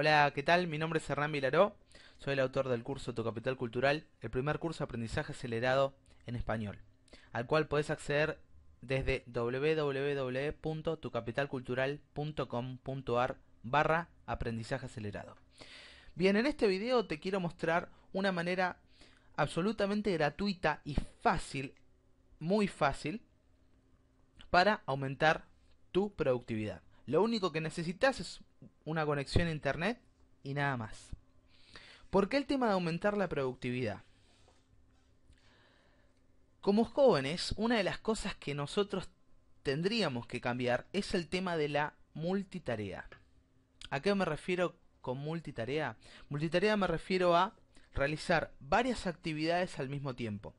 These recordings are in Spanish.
Hola, ¿qué tal? Mi nombre es Hernán Vilaró, soy el autor del curso Tu Capital Cultural, el primer curso de aprendizaje acelerado en español, al cual podés acceder desde www.tucapitalcultural.com.ar barra aprendizaje acelerado. Bien, en este video te quiero mostrar una manera absolutamente gratuita y fácil, muy fácil, para aumentar tu productividad. Lo único que necesitas es una conexión a internet y nada más. ¿Por qué el tema de aumentar la productividad? Como jóvenes, una de las cosas que nosotros tendríamos que cambiar es el tema de la multitarea. ¿A qué me refiero con multitarea? Multitarea me refiero a realizar varias actividades al mismo tiempo.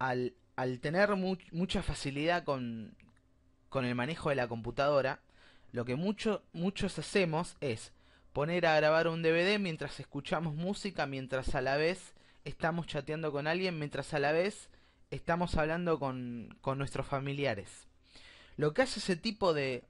Al, tener mucha facilidad con el manejo de la computadora, lo que mucho, muchos hacemos es poner a grabar un DVD mientras escuchamos música, mientras a la vez estamos chateando con alguien, mientras a la vez estamos hablando con, nuestros familiares. Lo que hace ese tipo de,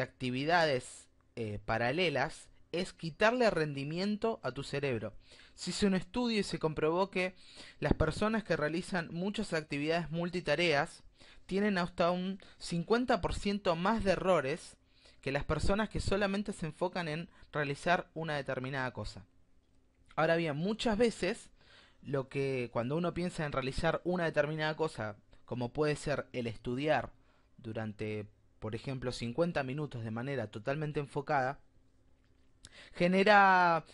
actividades eh, paralelas es quitarle rendimiento a tu cerebro. Se hizo un estudio y se comprobó que las personas que realizan muchas actividades multitareas tienen hasta un 50% más de errores que las personas que solamente se enfocan en realizar una determinada cosa. Ahora bien, muchas veces lo que cuando uno piensa en realizar una determinada cosa, como puede ser el estudiar durante, por ejemplo, 50 minutos de manera totalmente enfocada, genera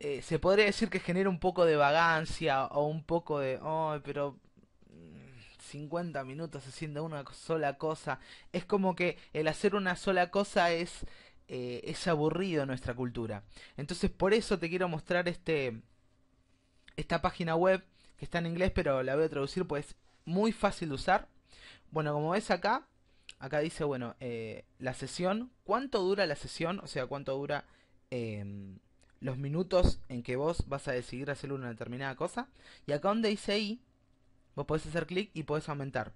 eh, se podría decir que genera un poco de vagancia o un poco de, oh, pero 50 minutos haciendo una sola cosa. Es como que el hacer una sola cosa es, eh, es aburrido en nuestra cultura. Entonces por eso te quiero mostrar este, esta página web que está en inglés, pero la voy a traducir, pues es muy fácil de usar. Bueno, como ves acá, acá dice, bueno, eh, la sesión, cuánto dura la sesión, o sea, cuánto dura em, los minutos en que vos vas a decidir hacer una determinada cosa. Y acá donde dice ahí, Vos podés hacer clic y podés aumentar.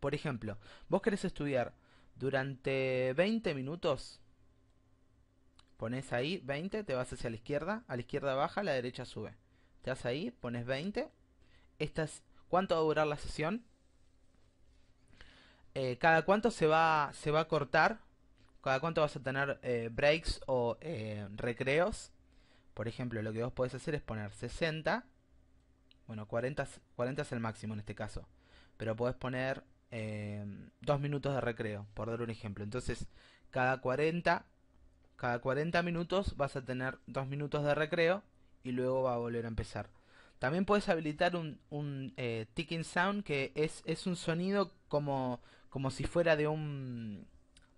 Por ejemplo, vos querés estudiar durante 20 minutos. Pones ahí 20, te vas hacia la izquierda, a la izquierda baja, a la derecha sube. Te vas ahí, pones 20. Esta ¿Cuánto va a durar la sesión? Eh, cada cuánto se va, se va a cortar, cada cuánto vas a tener eh, breaks o eh, recreos. Por ejemplo, lo que vos podés hacer es poner 60 bueno, 40, 40 es el máximo en este caso. Pero podés poner 2 eh, dos minutos de recreo, por dar un ejemplo. Entonces, cada 40, cada 40 minutos vas a tener dos minutos de recreo y luego va a volver a empezar. También puedes habilitar un, eh, ticking sound que es, un sonido como, como si fuera de un,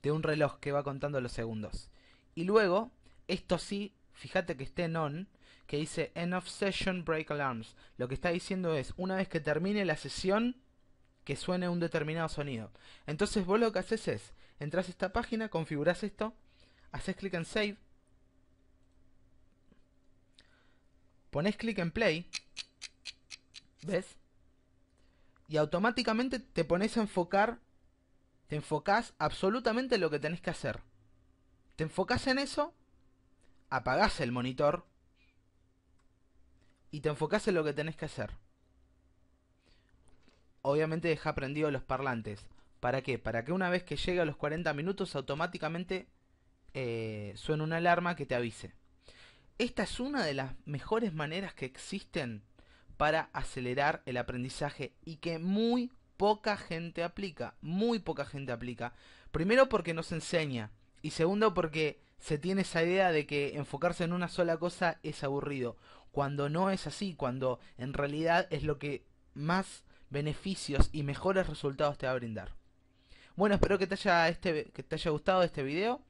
de un reloj que va contando los segundos. Y luego, esto sí, fíjate que esté en on, que dice End of Session Break Alarms. Lo que está diciendo es, una vez que termine la sesión, que suene un determinado sonido. Entonces vos lo que haces es, entras a esta página, configuras esto, haces clic en Save, pones clic en Play, ¿ves? Y automáticamente te pones a enfocar, te enfocas absolutamente en lo que tenés que hacer. Te enfocas en eso, apagás el monitor, y te enfocás en lo que tenés que hacer. Obviamente deja prendido los parlantes. ¿Para qué? Para que una vez que llegue a los 40 minutos automáticamente eh, suene una alarma que te avise. Esta es una de las mejores maneras que existen para acelerar el aprendizaje y que muy poca gente aplica. Muy poca gente aplica. Primero porque no se enseña y segundo porque se tiene esa idea de que enfocarse en una sola cosa es aburrido, cuando no es así, cuando en realidad es lo que más beneficios y mejores resultados te va a brindar. Bueno, espero que te haya, este, que te haya gustado este video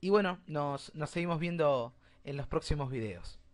y bueno, nos, nos seguimos viendo en los próximos videos.